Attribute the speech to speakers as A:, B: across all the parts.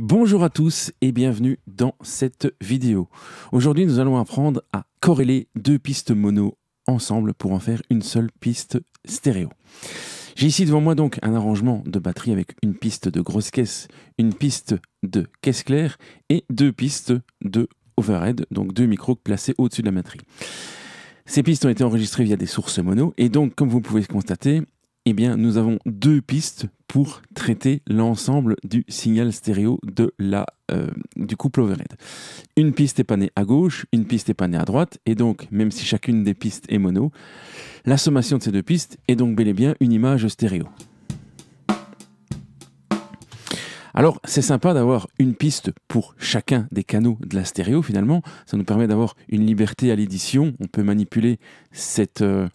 A: Bonjour à tous et bienvenue dans cette vidéo. Aujourd'hui, nous allons apprendre à corréler deux pistes mono ensemble pour en faire une seule piste stéréo. J'ai ici devant moi donc un arrangement de batterie avec une piste de grosse caisse, une piste de caisse claire et deux pistes de overhead, donc deux micros placés au-dessus de la batterie. Ces pistes ont été enregistrées via des sources mono et donc, comme vous pouvez le constater, eh bien, nous avons deux pistes pour traiter l'ensemble du signal stéréo de la, euh, du couple overhead. Une piste est panée à gauche, une piste est panée à droite, et donc, même si chacune des pistes est mono, la sommation de ces deux pistes est donc bel et bien une image stéréo. Alors, c'est sympa d'avoir une piste pour chacun des canaux de la stéréo, finalement. Ça nous permet d'avoir une liberté à l'édition. On peut manipuler cette, euh,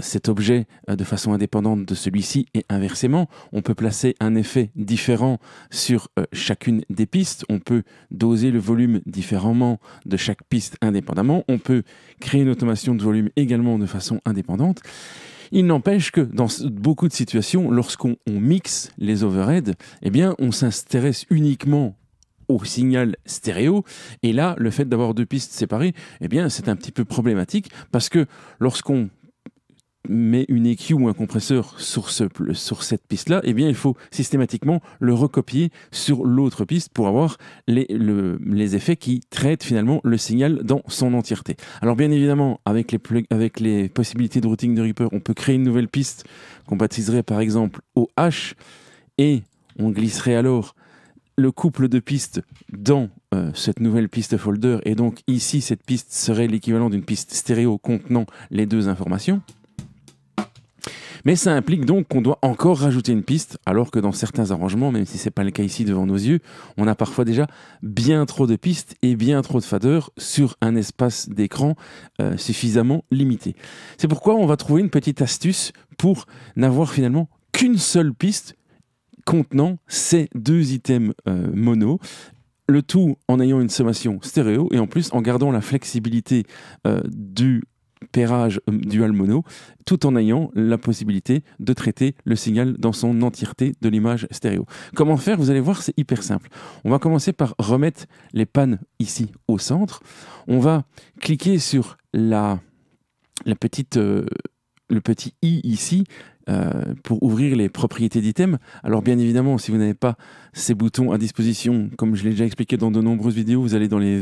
A: cet objet euh, de façon indépendante de celui-ci et inversement. On peut placer un effet différent sur euh, chacune des pistes, on peut doser le volume différemment de chaque piste indépendamment, on peut créer une automation de volume également de façon indépendante. Il n'empêche que dans beaucoup de situations, lorsqu'on mixe les overheads, eh bien, on s'intéresse uniquement au signal stéréo. Et là, le fait d'avoir deux pistes séparées, eh bien, c'est un petit peu problématique parce que lorsqu'on met une EQ ou un compresseur sur, cette piste-là, eh bien, il faut systématiquement le recopier sur l'autre piste pour avoir les, effets qui traitent finalement le signal dans son entièreté. Alors, bien évidemment, avec les, avec les possibilités de routing de Reaper, on peut créer une nouvelle piste qu'on baptiserait par exemple OH et on glisserait alors le couple de pistes dans euh, cette nouvelle piste folder et donc ici cette piste serait l'équivalent d'une piste stéréo contenant les deux informations. Mais ça implique donc qu'on doit encore rajouter une piste, alors que dans certains arrangements, même si ce n'est pas le cas ici devant nos yeux, on a parfois déjà bien trop de pistes et bien trop de fadeurs sur un espace d'écran euh, suffisamment limité. C'est pourquoi on va trouver une petite astuce pour n'avoir finalement qu'une seule piste contenant ces deux items euh, mono, le tout en ayant une sommation stéréo et en plus en gardant la flexibilité euh, du pérage euh, dual mono, tout en ayant la possibilité de traiter le signal dans son entièreté de l'image stéréo. Comment faire Vous allez voir, c'est hyper simple. On va commencer par remettre les pannes ici au centre. On va cliquer sur la, la petite, euh, le petit i ici euh, pour ouvrir les propriétés d'item. Alors bien évidemment, si vous n'avez pas ces boutons à disposition, comme je l'ai déjà expliqué dans de nombreuses vidéos, vous allez dans les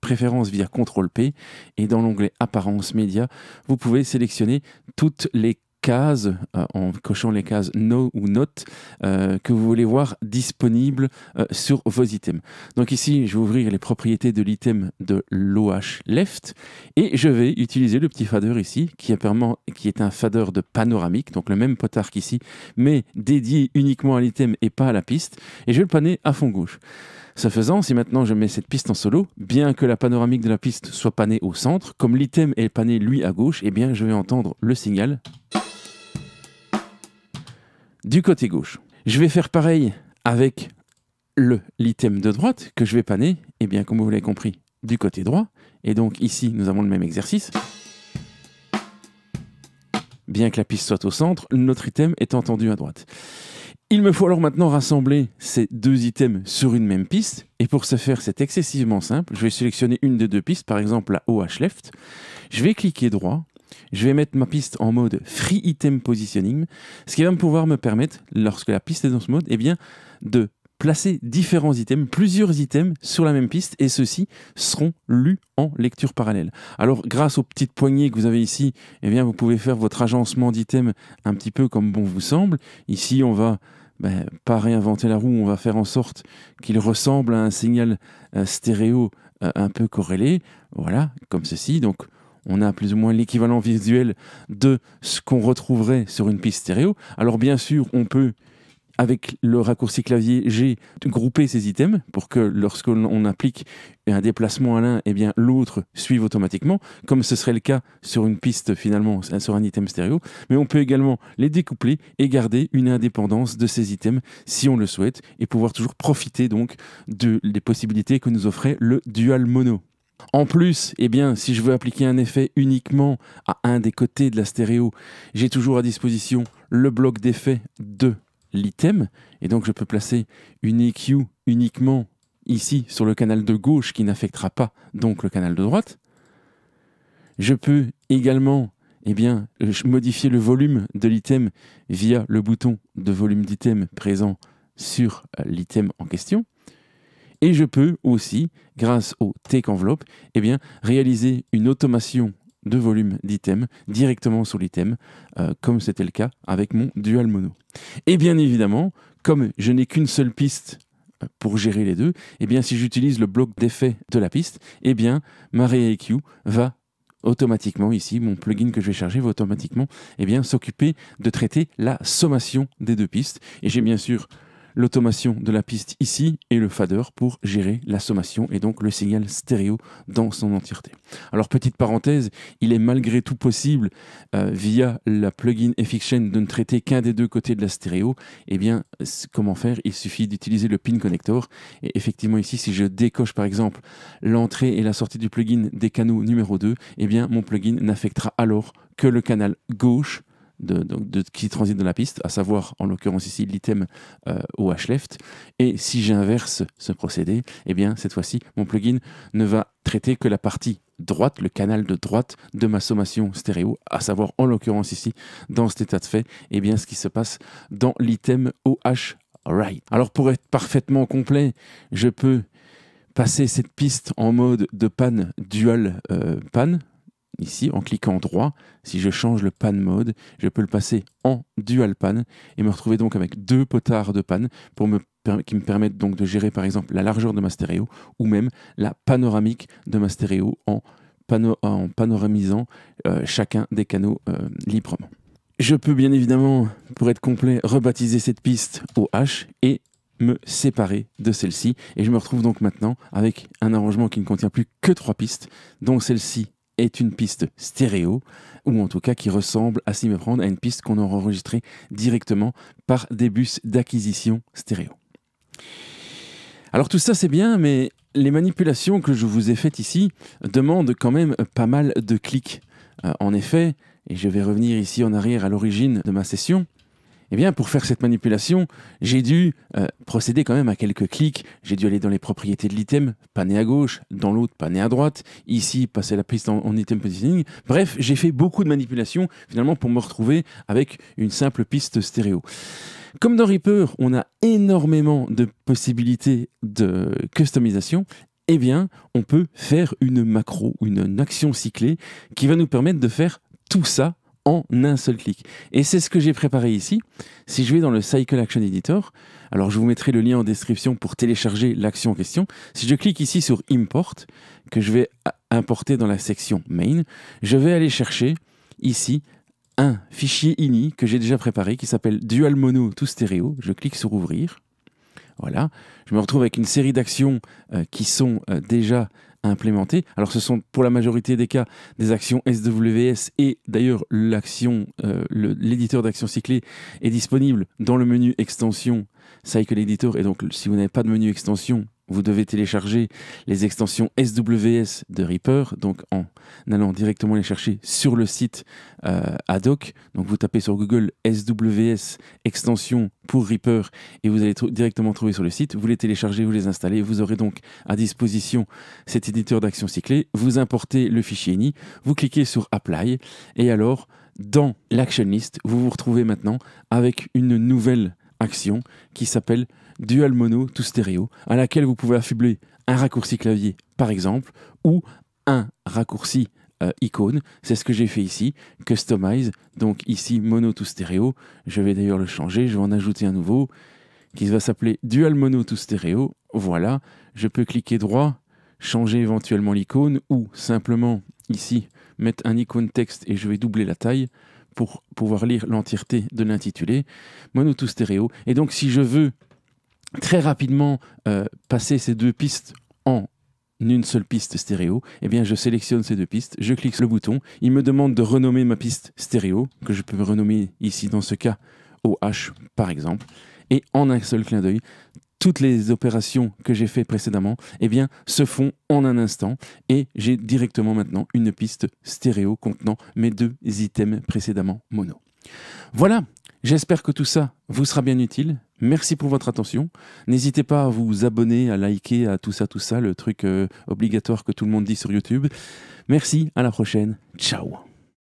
A: préférences via CTRL-P et dans l'onglet Apparence média vous pouvez sélectionner toutes les cases, euh, en cochant les cases no ou not, euh, que vous voulez voir disponibles euh, sur vos items. Donc ici, je vais ouvrir les propriétés de l'item de l'OH left et je vais utiliser le petit fader ici qui est, qui est un fader de panoramique, donc le même potard qu'ici, mais dédié uniquement à l'item et pas à la piste. Et je vais le paner à fond gauche. Ce faisant, si maintenant je mets cette piste en solo, bien que la panoramique de la piste soit panée au centre, comme l'item est pané lui à gauche, et eh bien je vais entendre le signal du côté gauche. Je vais faire pareil avec l'item de droite que je vais paner, et eh bien comme vous l'avez compris, du côté droit. Et donc ici, nous avons le même exercice. Bien que la piste soit au centre, notre item est entendu à droite. Il me faut alors maintenant rassembler ces deux items sur une même piste. Et pour ce faire, c'est excessivement simple. Je vais sélectionner une des deux pistes, par exemple la OH left. Je vais cliquer droit je vais mettre ma piste en mode free item positioning, ce qui va me pouvoir me permettre, lorsque la piste est dans ce mode, eh bien, de placer différents items, plusieurs items sur la même piste et ceux-ci seront lus en lecture parallèle. Alors grâce aux petites poignées que vous avez ici, eh bien, vous pouvez faire votre agencement d'items un petit peu comme bon vous semble. Ici, on va ben, pas réinventer la roue, on va faire en sorte qu'il ressemble à un signal euh, stéréo euh, un peu corrélé, voilà, comme ceci. Donc on a plus ou moins l'équivalent visuel de ce qu'on retrouverait sur une piste stéréo. Alors bien sûr, on peut avec le raccourci clavier G, grouper ces items pour que lorsqu'on applique un déplacement à l'un, eh bien l'autre suive automatiquement, comme ce serait le cas sur une piste finalement, sur un item stéréo. Mais on peut également les découpler et garder une indépendance de ces items si on le souhaite et pouvoir toujours profiter donc de, des possibilités que nous offrait le dual mono. En plus, eh bien, si je veux appliquer un effet uniquement à un des côtés de la stéréo, j'ai toujours à disposition le bloc d'effet de l'item, et donc je peux placer une EQ uniquement ici sur le canal de gauche qui n'affectera pas donc le canal de droite. Je peux également eh bien, modifier le volume de l'item via le bouton de volume d'item présent sur l'item en question. Et je peux aussi, grâce au Take Envelope, eh bien, réaliser une automation de volume d'item directement sur l'item, euh, comme c'était le cas avec mon dual mono. Et bien évidemment, comme je n'ai qu'une seule piste euh, pour gérer les deux, eh bien si j'utilise le bloc d'effet de la piste, eh bien ma ReaEQ va automatiquement ici, mon plugin que je vais charger va automatiquement eh s'occuper de traiter la sommation des deux pistes. Et j'ai bien sûr l'automation de la piste ici et le fader pour gérer la sommation et donc le signal stéréo dans son entièreté. Alors petite parenthèse, il est malgré tout possible euh, via la plugin FXchain de ne traiter qu'un des deux côtés de la stéréo. Eh bien, comment faire Il suffit d'utiliser le pin connector et effectivement ici si je décoche par exemple l'entrée et la sortie du plugin des canaux numéro 2, eh bien mon plugin n'affectera alors que le canal gauche de, qui transite dans la piste, à savoir en l'occurrence ici l'item OH left. Et si j'inverse ce procédé, eh bien cette fois-ci, mon plugin ne va traiter que la partie droite, le canal de droite de ma sommation stéréo, à savoir en l'occurrence ici, dans cet état de fait, eh bien ce qui se passe dans l'item OH right. Alors pour être parfaitement complet, je peux passer cette piste en mode de panne dual pan. Euh, panne, Ici, en cliquant droit, si je change le pan mode, je peux le passer en dual pan et me retrouver donc avec deux potards de pan pour me, qui me permettent donc de gérer par exemple la largeur de ma stéréo ou même la panoramique de ma stéréo en, panoramisant euh, chacun des canaux euh, librement. Je peux bien évidemment, pour être complet, rebaptiser cette piste au H et me séparer de celle-ci. Et je me retrouve donc maintenant avec un arrangement qui ne contient plus que trois pistes, dont celle-ci est une piste stéréo, ou en tout cas qui ressemble à s'y prendre à une piste qu'on a enregistrée directement par des bus d'acquisition stéréo. Alors tout ça c'est bien, mais les manipulations que je vous ai faites ici demandent quand même pas mal de clics. Euh, en effet, et je vais revenir ici en arrière à l'origine de ma session, eh bien, pour faire cette manipulation, j'ai dû euh, procéder quand même à quelques clics. J'ai dû aller dans les propriétés de l'item, paner à gauche, dans l'autre, paner à droite, ici, passer la piste en, item positioning. Bref, j'ai fait beaucoup de manipulations finalement pour me retrouver avec une simple piste stéréo. Comme dans Reaper, on a énormément de possibilités de customisation eh bien, on peut faire une macro, une action cyclée qui va nous permettre de faire tout ça en un seul clic. Et c'est ce que j'ai préparé ici. Si je vais dans le Cycle Action Editor, alors je vous mettrai le lien en description pour télécharger l'action en question. Si je clique ici sur Import, que je vais importer dans la section Main, je vais aller chercher ici un fichier INI que j'ai déjà préparé qui s'appelle Dual Mono To Stereo, Je clique sur Ouvrir. Voilà, je me retrouve avec une série d'actions euh, qui sont euh, déjà implémenter. Alors ce sont pour la majorité des cas des actions SWS et d'ailleurs l'action, euh, l'éditeur d'actions cyclées est disponible dans le menu extension Cycle Editor et donc si vous n'avez pas de menu extension, vous devez télécharger les extensions SWS de Reaper, donc en allant directement les chercher sur le site euh, ad hoc. Donc vous tapez sur Google SWS extension pour Reaper et vous allez directement trouver sur le site. Vous les téléchargez, vous les installez. Vous aurez donc à disposition cet éditeur d'action cyclée. Vous importez le fichier ini, vous cliquez sur Apply et alors dans l'action list, vous vous retrouvez maintenant avec une nouvelle action qui s'appelle Dual Mono to Stereo, à laquelle vous pouvez affubler un raccourci clavier par exemple, ou un raccourci euh, icône. C'est ce que j'ai fait ici. Customize, donc ici mono to Stereo, Je vais d'ailleurs le changer, je vais en ajouter un nouveau qui va s'appeler dual mono to Stereo, Voilà, je peux cliquer droit, changer éventuellement l'icône ou simplement ici mettre un icône texte et je vais doubler la taille pour pouvoir lire l'entièreté de l'intitulé, mono tout stéréo. Et donc, si je veux très rapidement euh, passer ces deux pistes en une seule piste stéréo, eh bien je sélectionne ces deux pistes, je clique sur le bouton, il me demande de renommer ma piste stéréo, que je peux renommer ici dans ce cas OH par exemple, et en un seul clin d'œil, toutes les opérations que j'ai fait précédemment, eh bien, se font en un instant. Et j'ai directement maintenant une piste stéréo contenant mes deux items précédemment mono. Voilà, j'espère que tout ça vous sera bien utile. Merci pour votre attention. N'hésitez pas à vous abonner, à liker, à tout ça, tout ça, le truc euh, obligatoire que tout le monde dit sur YouTube. Merci, à la prochaine. Ciao